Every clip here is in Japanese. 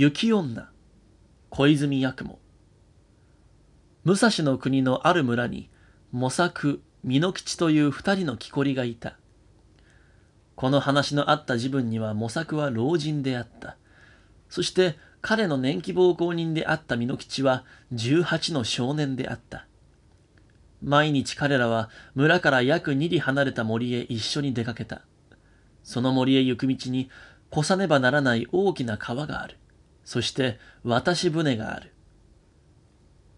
雪女、小泉八雲。武蔵の国のある村に、模索、美濃吉という二人の木こりがいた。この話のあった自分には模索は老人であった。そして彼の年季奉公人であった美濃吉は18の少年であった。毎日彼らは村から約2里離れた森へ一緒に出かけた。その森へ行く道に越さねばならない大きな川がある。そして渡し船がある。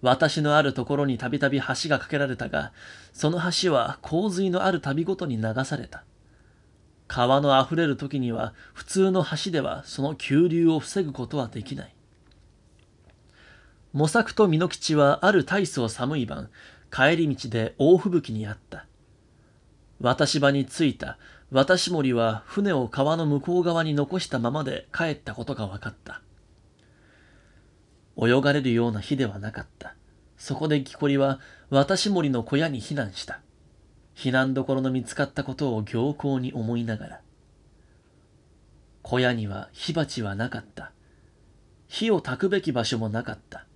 私のあるところにたびたび橋が架けられたが、その橋は洪水のある度ごとに流された。川の溢れる時には普通の橋ではその急流を防ぐことはできない。模索と美濃吉はある大層寒い晩、帰り道で大吹雪にあった。私場に着いた私森は船を川の向こう側に残したままで帰ったことが分かった。泳がれるような日ではなかった。そこで木こりは渡森の小屋に避難した。避難所の見つかったことを行幸に思いながら。小屋には火鉢はなかった。火を焚くべき場所もなかった。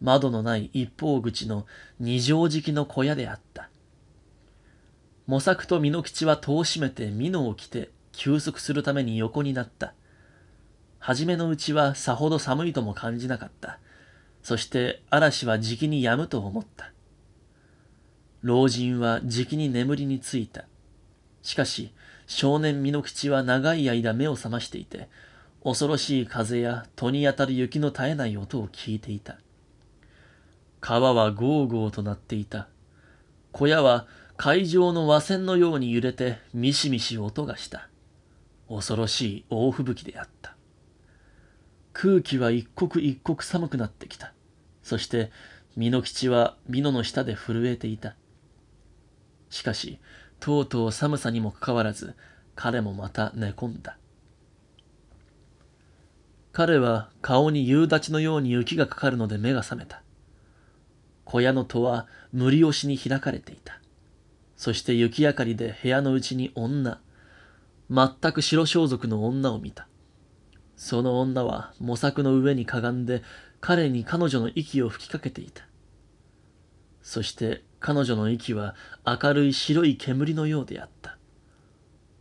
窓のない一方口の二畳敷きの小屋であった。模索と美濃吉は戸を閉めて美濃を着て休息するために横になった。初めのうちはさほど寒いとも感じなかった。そして嵐はじきにやむと思った。老人はじきに眠りについた。しかし、少年身の口は長い間目を覚ましていて、恐ろしい風や戸に当たる雪の絶えない音を聞いていた。川はゴーゴーとなっていた。小屋は海上の和船のように揺れてミシミシ音がした。恐ろしい大吹雪であった。空気は一刻一刻寒くなってきた。そして、美濃吉は美濃の下で震えていた。しかし、とうとう寒さにもかかわらず、彼もまた寝込んだ。彼は顔に夕立のように雪がかかるので目が覚めた。小屋の戸は無理押しに開かれていた。そして雪明かりで部屋のうちに女、全く白装束の女を見た。その女は模索の上にかがんで彼に彼女の息を吹きかけていた。そして彼女の息は明るい白い煙のようであった。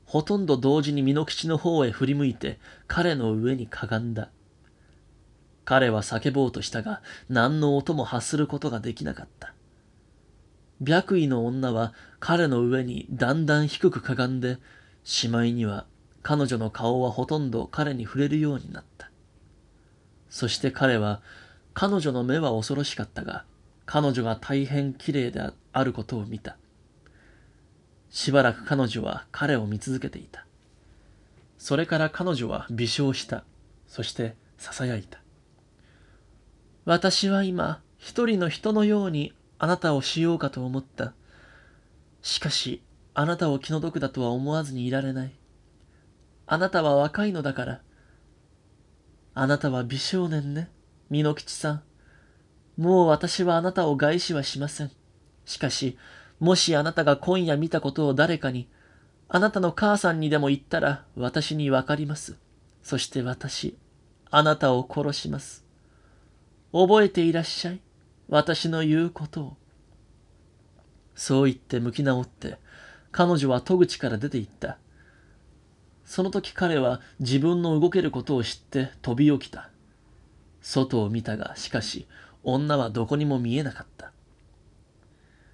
ほとんど同時に身の吉の方へ振り向いて彼の上にかがんだ。彼は叫ぼうとしたが何の音も発することができなかった。白衣の女は彼の上にだんだん低くかがんでしまいには彼女の顔はほとんど彼に触れるようになった。そして彼は、彼女の目は恐ろしかったが、彼女が大変綺麗であることを見た。しばらく彼女は彼を見続けていた。それから彼女は微笑した。そして囁いた。私は今、一人の人のようにあなたをしようかと思った。しかし、あなたを気の毒だとは思わずにいられない。あなたは若いのだから。あなたは美少年ね、美濃吉さん。もう私はあなたを害死はしません。しかし、もしあなたが今夜見たことを誰かに、あなたの母さんにでも言ったら私にわかります。そして私、あなたを殺します。覚えていらっしゃい、私の言うことを。そう言って向き直って、彼女は戸口から出て行った。その時彼は自分の動けることを知って飛び起きた。外を見たが、しかし、女はどこにも見えなかった。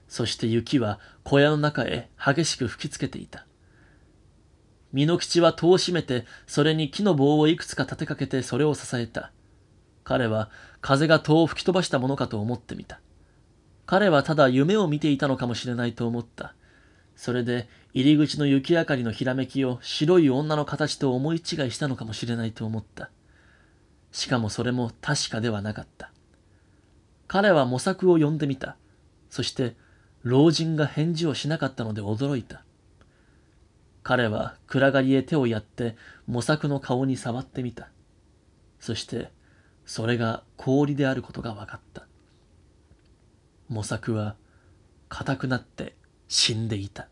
そして雪は小屋の中へ激しく吹きつけていた。身の吉は戸を閉めて、それに木の棒をいくつか立てかけてそれを支えた。彼は風が戸を吹き飛ばしたものかと思ってみた。彼はただ夢を見ていたのかもしれないと思った。それで入り口の雪明かりのひらめきを白い女の形と思い違いしたのかもしれないと思った。しかもそれも確かではなかった。彼は模索を呼んでみた。そして、老人が返事をしなかったので驚いた。彼は暗がりへ手をやって模索の顔に触ってみた。そして、それが氷であることが分かった。模索は硬くなって死んでいた。